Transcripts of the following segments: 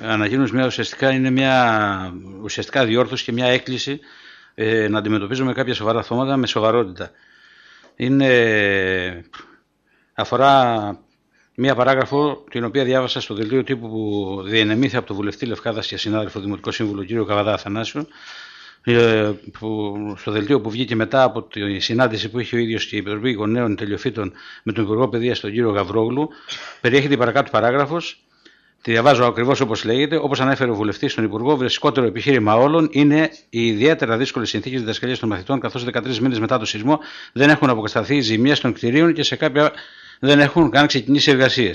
ανακοίνωση μια ουσιαστικά είναι μια ουσιαστικά διόρθωση και μια έκκληση ε, να αντιμετωπίζουμε κάποια σοβαρά θέματα με σοβαρότητα. Είναι, αφορά μια παράγραφο την οποία διάβασα στο δελτίο τύπου που διενεμήθη από τον βουλευτή Λευκάδας και συνάδελφο Δημοτικό Σύμβουλο κ. Καβαδά Αθανάσιο. Ε, που, στο δελτίο που βγήκε μετά από τη συνάντηση που είχε ο ίδιος και η Επιτροπή Γονέων Τελειοφύτων με τον Υπουργό Παιδείας, τον κύριο Γαβρόγλου, περιέχεται η παρακάτω παράγραφος Τη διαβάζω ακριβώς όπως λέγεται. Όπως ανέφερε ο βουλευτής στον Υπουργό, βρεσικότερο επιχείρημα όλων είναι οι ιδιαίτερα δύσκολες συνθήκες διδασκαλία των μαθητών, καθώς 13 μήνες μετά το σεισμό δεν έχουν αποκατασταθεί οι ζημίες των κτηρίων και σε κάποια δεν έχουν καν ξεκινήσει εργασίες.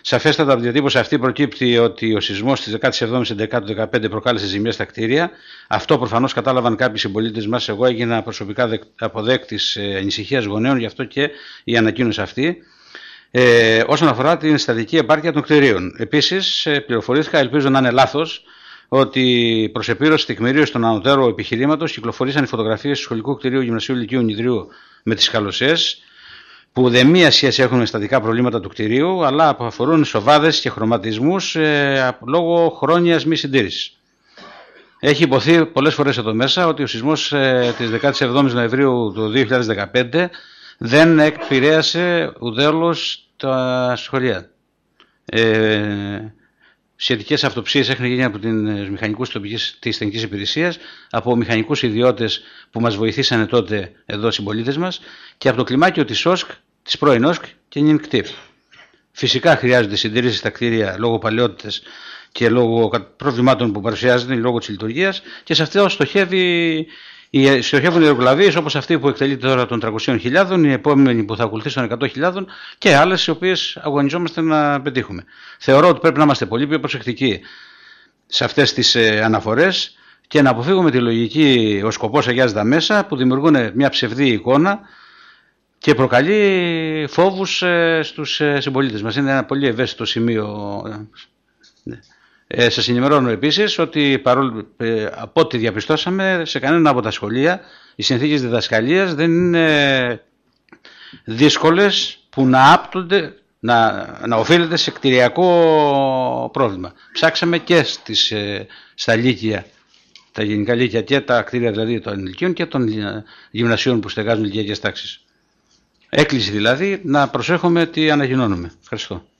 Σαφέστατα από τη διατύπωση αυτή προκύπτει ότι ο σεισμός της 17η-11η προκάλεσε ζημιέ στα κτίρια. Αυτό προφανώς κατάλαβαν κάποιοι συμπολίτες μας. Εγώ έγινα προσωπικά αποδέκτης ε, ανησυχίας γονέων, γι' αυτό και η ανακοίνωση αυτή ε, όσον αφορά την στατική επάρκεια των κτηρίων. Επίσης, ε, πληροφορήθηκα, ελπίζω να είναι λάθος, ότι προς επίρρωση τεκμηρίωση των ανωτέρων επιχειρήματος κυκλοφορήσαν οι φωτογραφίες του σχολικού κτηρίου Γυμνασίου Λυκείου Νιδρίου με τις καλωσέ, που δεν μία σχέση έχουν με στατικά προβλήματα του κτηρίου, αλλά αφορούν σοβάδες και χρωματισμούς ε, λόγω χρόνιας μη συντήρησης. Έχει υποθεί πολλές φορές εδώ μέσα ότι ο σεισμός ε, της 17η Νοεμβρίου του 2015 δεν επηρέασε ουδέλως τα σχολεία. Ε, σχετικές αυτοψίες έχουν γίνει από την ε, μηχανικούς τοπικής, της τεχνικής υπηρεσίας, από μηχανικούς ιδιώτες που μας βοηθήσαν τότε εδώ συμπολίτες μας και από το κλιμάκιο της ΟΣΚ, της πρώην Ωσκ και ΝΙΝΚΤΙΠ. Φυσικά χρειάζονται συντηρήσεις στα κτίρια λόγω παλαιότητες και λόγω προβλημάτων που παρουσιάζονται, λόγω της λειτουργίας και σε αυτό στοχεύει οι στοχεύουν οι εργολαβίε όπω αυτή που εκτελείται τώρα των 300.000, η επόμενη που θα ακολουθήσει των 100.000 και άλλες οι οποίες αγωνιζόμαστε να πετύχουμε. Θεωρώ ότι πρέπει να είμαστε πολύ πιο προσεκτικοί σε αυτές τις ε, αναφορές και να αποφύγουμε τη λογική ο σκοπός αγιάζει τα μέσα που δημιουργούν μια ψευδή εικόνα και προκαλεί φόβους ε, στους ε, συμπολίτες μας. Είναι ένα πολύ ευαίσθητο σημείο. Ναι. Ε, σας ενημερώνω επίσης ότι παρόλο, ε, από ό,τι διαπιστώσαμε σε κανένα από τα σχολεία οι συνθήκες διδασκαλίας δεν είναι δύσκολες που να άπτονται, να, να οφείλεται σε κτηριακό πρόβλημα. Ψάξαμε και στις, ε, στα λύκεια, τα γενικά λύκεια και τα κτίρια δηλαδή των ηλικίων και των γυμνασίων που στεγάζουν ηλικιακέ τάξει. Έκλειση δηλαδή να προσέχουμε τι ανακοινώνουμε. Ευχαριστώ.